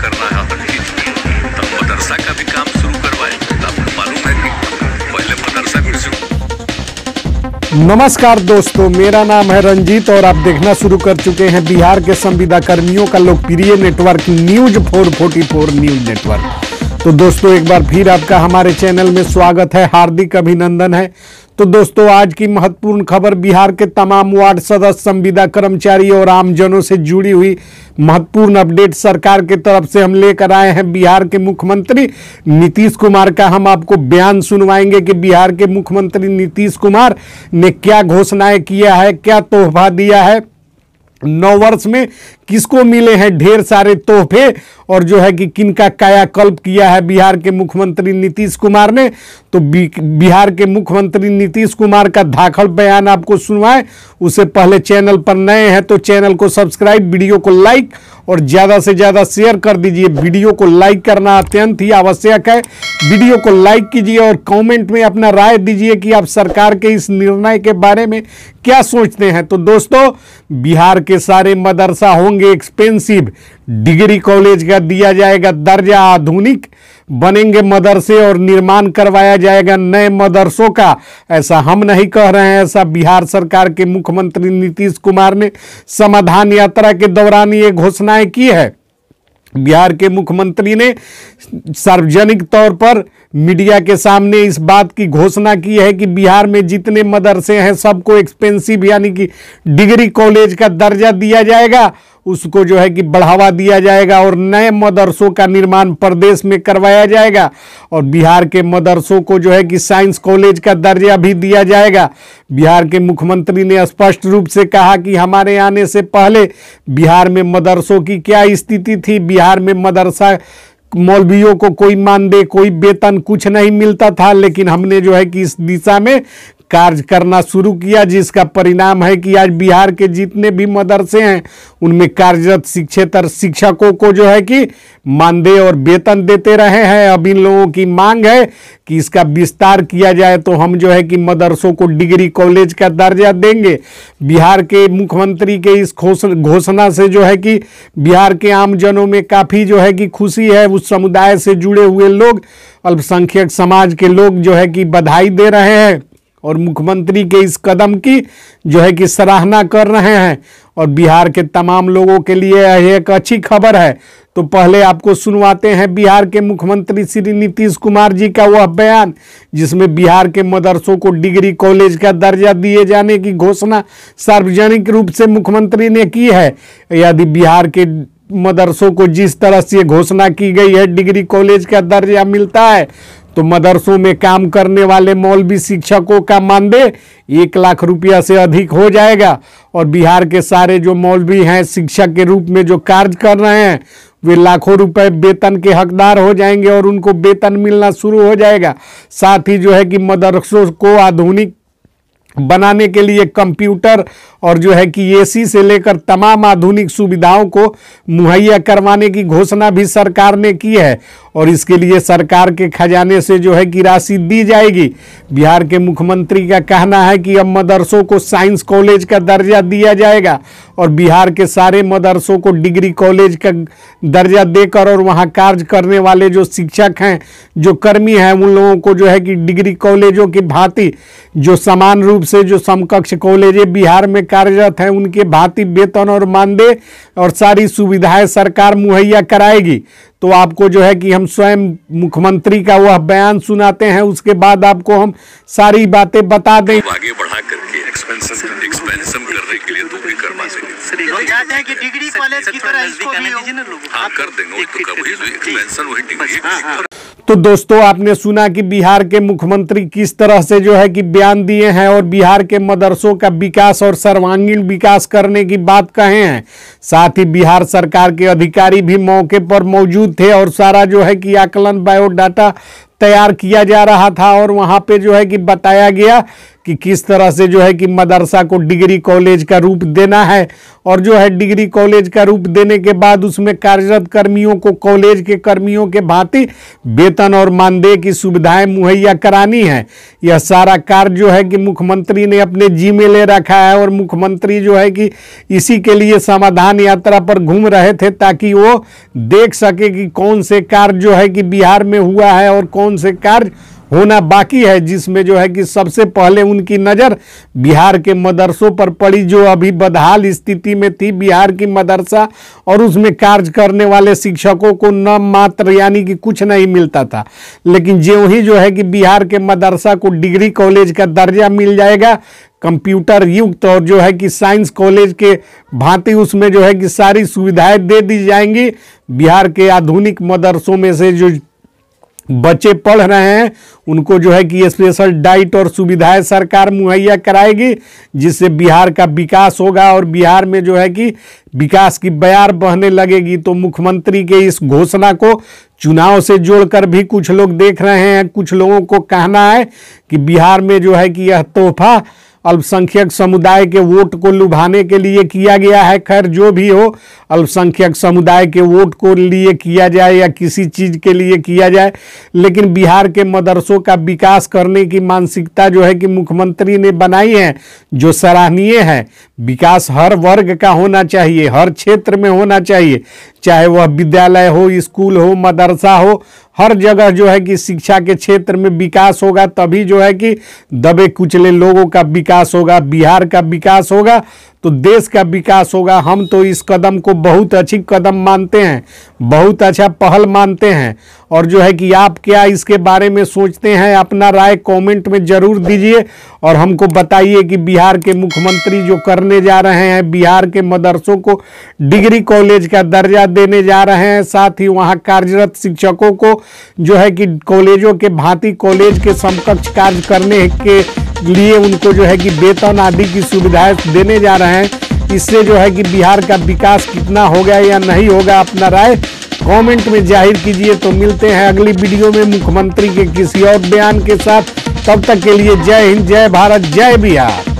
करना है मदरसा का भी काम शुरू करवाए मालूम है कि पहले मदरसा भी शुरू नमस्कार दोस्तों मेरा नाम है रंजीत और आप देखना शुरू कर चुके हैं बिहार के संविदा कर्मियों का लोकप्रिय नेटवर्क न्यूज 444 न्यूज नेटवर्क तो दोस्तों एक बार फिर आपका हमारे चैनल में स्वागत है हार्दिक अभिनंदन है तो दोस्तों आज की महत्वपूर्ण खबर बिहार के तमाम वार्ड सदस्य संविदा कर्मचारी और आमजनों से जुड़ी हुई महत्वपूर्ण अपडेट सरकार के तरफ से हम लेकर आए हैं बिहार के मुख्यमंत्री नीतीश कुमार का हम आपको बयान सुनवाएंगे कि बिहार के मुख्यमंत्री नीतीश कुमार ने क्या घोषणाएं किया है क्या तोहफा दिया है नौ वर्ष में किसको मिले हैं ढेर सारे तोहफे और जो है कि किनका कायाकल्प किया है बिहार के मुख्यमंत्री नीतीश कुमार ने तो बिहार के मुख्यमंत्री नीतीश कुमार का धाखड़ बयान आपको सुनवाए उससे पहले चैनल पर नए हैं तो चैनल को सब्सक्राइब वीडियो को लाइक और ज़्यादा से ज़्यादा शेयर कर दीजिए वीडियो को लाइक करना अत्यंत ही आवश्यक है वीडियो को लाइक कीजिए और कमेंट में अपना राय दीजिए कि आप सरकार के इस निर्णय के बारे में क्या सोचते हैं तो दोस्तों बिहार के सारे मदरसा होंगे एक्सपेंसिव डिग्री कॉलेज का जाएगा दिया जाएगा दर्जा आधुनिक बनेंगे मदरसे और निर्माण करवाया जाएगा नए मदरसों का ऐसा हम नहीं कह रहे हैं ऐसा बिहार सरकार के मुख्यमंत्री नीतीश कुमार ने समाधान यात्रा के दौरान ये घोषणाएं की है बिहार के मुख्यमंत्री ने सार्वजनिक तौर पर मीडिया के सामने इस बात की घोषणा की है कि बिहार में जितने मदरसे हैं सबको एक्सपेंसिव यानी कि डिग्री कॉलेज का दर्जा दिया जाएगा उसको जो है कि बढ़ावा दिया जाएगा और नए मदरसों का निर्माण प्रदेश में करवाया जाएगा और बिहार के मदरसों को जो है कि साइंस कॉलेज का दर्जा भी दिया जाएगा बिहार के मुख्यमंत्री ने स्पष्ट रूप से कहा कि हमारे आने से पहले बिहार में मदरसों की क्या स्थिति थी बिहार में मदरसा मौलवियों को कोई मानदेय कोई वेतन कुछ नहीं मिलता था लेकिन हमने जो है कि इस दिशा में कार्य करना शुरू किया जिसका परिणाम है कि आज बिहार के जितने भी मदरसे हैं उनमें कार्यरत शिक्षेतर शिक्षकों को जो है कि मानदेय और वेतन देते रहे हैं अब इन लोगों की मांग है कि इसका विस्तार किया जाए तो हम जो है कि मदरसों को डिग्री कॉलेज का दर्जा देंगे बिहार के मुख्यमंत्री के इस घोषणा से जो है कि बिहार के आमजनों में काफ़ी जो है कि खुशी है उस समुदाय से जुड़े हुए लोग अल्पसंख्यक समाज के लोग जो है कि बधाई दे रहे हैं और मुख्यमंत्री के इस कदम की जो है कि सराहना कर रहे हैं और बिहार के तमाम लोगों के लिए यह एक अच्छी खबर है तो पहले आपको सुनवाते हैं बिहार के मुख्यमंत्री श्री नीतीश कुमार जी का वह बयान जिसमें बिहार के मदरसों को डिग्री कॉलेज का दर्जा दिए जाने की घोषणा सार्वजनिक रूप से मुख्यमंत्री ने की है यदि बिहार के मदरसों को जिस तरह से घोषणा की गई है डिग्री कॉलेज का दर्जा मिलता है तो मदरसों में काम करने वाले मौलवी शिक्षकों का मानदेय एक लाख रुपया से अधिक हो जाएगा और बिहार के सारे जो मौलवी हैं शिक्षक के रूप में जो कार्य कर रहे हैं वे लाखों रुपए वेतन के हकदार हो जाएंगे और उनको वेतन मिलना शुरू हो जाएगा साथ ही जो है कि मदरसों को आधुनिक बनाने के लिए कंप्यूटर और जो है कि एसी से लेकर तमाम आधुनिक सुविधाओं को मुहैया करवाने की घोषणा भी सरकार ने की है और इसके लिए सरकार के खजाने से जो है कि राशि दी जाएगी बिहार के मुख्यमंत्री का कहना है कि अब मदरसों को साइंस कॉलेज का दर्जा दिया जाएगा और बिहार के सारे मदरसों को डिग्री कॉलेज का दर्जा देकर और वहाँ कार्य करने वाले जो शिक्षक हैं जो कर्मी हैं उन लोगों को जो है कि डिग्री कॉलेजों की भांति जो समान रूप से जो समकक्ष कॉलेज बिहार में कार्यरत हैं उनके भांति वेतन और मानदेय और सारी सुविधाएं सरकार मुहैया कराएगी तो आपको जो है कि हम स्वयं मुख्यमंत्री का वह बयान सुनाते हैं उसके बाद आपको हम सारी बातें बता दें आगे बढ़ा करके एक्सपेंसेस तो दोस्तों आपने सुना कि बिहार के मुख्यमंत्री किस तरह से जो है कि बयान दिए हैं और बिहार के मदरसों का विकास और सर्वांगीण विकास करने की बात कहे हैं साथ ही बिहार सरकार के अधिकारी भी मौके पर मौजूद थे और सारा जो है कि आकलन बायोडाटा तैयार किया जा रहा था और वहाँ पे जो है कि बताया गया कि किस तरह से जो है कि मदरसा को डिग्री कॉलेज का रूप देना है और जो है डिग्री कॉलेज का रूप देने के बाद उसमें कार्यरत कर्मियों को कॉलेज के कर्मियों के भांति वेतन और मानदेय की सुविधाएं मुहैया करानी है यह सारा कार्य जो है कि मुख्यमंत्री ने अपने जी में ले रखा है और मुख्यमंत्री जो है कि इसी के लिए समाधान यात्रा पर घूम रहे थे ताकि वो देख सके कि कौन से कार्य जो है कि बिहार में हुआ है और कौन कौन से कार्य होना बाकी है जिसमें जो है कि सबसे पहले उनकी नज़र बिहार के मदरसों पर पड़ी जो अभी बदहाल स्थिति में थी बिहार की मदरसा और उसमें कार्य करने वाले शिक्षकों को न मात्र यानी कि कुछ नहीं मिलता था लेकिन जो ही जो है कि बिहार के मदरसा को डिग्री कॉलेज का दर्जा मिल जाएगा कंप्यूटर युक्त और जो है कि साइंस कॉलेज के भांति उसमें जो है कि सारी सुविधाएं दे दी जाएंगी बिहार के आधुनिक मदरसों में से जो बच्चे पढ़ रहे हैं उनको जो है कि स्पेशल डाइट और सुविधाएं सरकार मुहैया कराएगी जिससे बिहार का विकास होगा और बिहार में जो है कि विकास की बयार बहने लगेगी तो मुख्यमंत्री के इस घोषणा को चुनाव से जोड़कर भी कुछ लोग देख रहे हैं कुछ लोगों को कहना है कि बिहार में जो है कि यह तोहफा अल्पसंख्यक समुदाय के वोट को लुभाने के लिए किया गया है खैर जो भी हो अल्पसंख्यक समुदाय के वोट को लिए किया जाए या किसी चीज़ के लिए किया जाए लेकिन बिहार के मदरसों का विकास करने की मानसिकता जो है कि मुख्यमंत्री ने बनाई है जो सराहनीय है विकास हर वर्ग का होना चाहिए हर क्षेत्र में होना चाहिए चाहे वह विद्यालय हो स्कूल हो मदरसा हो हर जगह जो है कि शिक्षा के क्षेत्र में विकास होगा तभी जो है कि दबे कुचले लोगों का विकास होगा बिहार का विकास होगा तो देश का विकास होगा हम तो इस कदम को बहुत अच्छी कदम मानते हैं बहुत अच्छा पहल मानते हैं और जो है कि आप क्या इसके बारे में सोचते हैं अपना राय कमेंट में ज़रूर दीजिए और हमको बताइए कि बिहार के मुख्यमंत्री जो करने जा रहे हैं बिहार के मदरसों को डिग्री कॉलेज का दर्जा देने जा रहे हैं साथ ही वहाँ कार्यरत शिक्षकों को जो है कि कॉलेजों के भांति कॉलेज के समकक्ष कार्य करने के लिए उनको जो है कि वेतन आदि की सुविधाएं देने जा रहे हैं इससे जो है कि बिहार का विकास कितना होगा या नहीं होगा अपना राय कमेंट में जाहिर कीजिए तो मिलते हैं अगली वीडियो में मुख्यमंत्री के किसी और बयान के साथ तब तक के लिए जय हिंद जय भारत जय बिहार